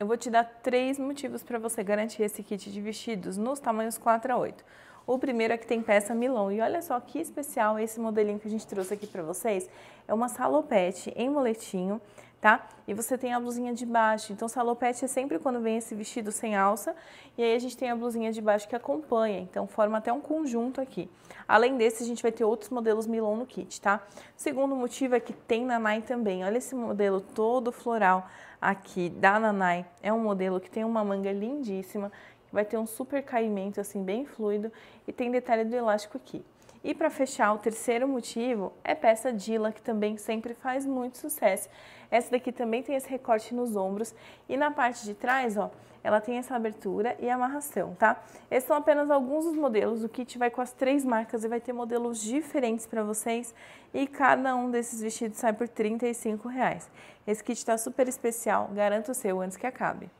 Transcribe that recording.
Eu vou te dar três motivos para você garantir esse kit de vestidos nos tamanhos 4 a 8. O primeiro é que tem peça Milon. E olha só que especial esse modelinho que a gente trouxe aqui para vocês. É uma salopete em moletinho tá? E você tem a blusinha de baixo. Então, salopete é sempre quando vem esse vestido sem alça, e aí a gente tem a blusinha de baixo que acompanha. Então, forma até um conjunto aqui. Além desse, a gente vai ter outros modelos Milon no kit, tá? segundo motivo é que tem Nanai também. Olha esse modelo todo floral aqui da Nanai. É um modelo que tem uma manga lindíssima, vai ter um super caimento assim bem fluido e tem detalhe do elástico aqui. E para fechar, o terceiro motivo é peça Dila, que também sempre faz muito sucesso. Essa daqui também tem esse recorte nos ombros e na parte de trás, ó, ela tem essa abertura e amarração, tá? Esses são apenas alguns dos modelos, o kit vai com as três marcas e vai ter modelos diferentes para vocês e cada um desses vestidos sai por R$ 35 reais. Esse kit está super especial, garanto o seu antes que acabe.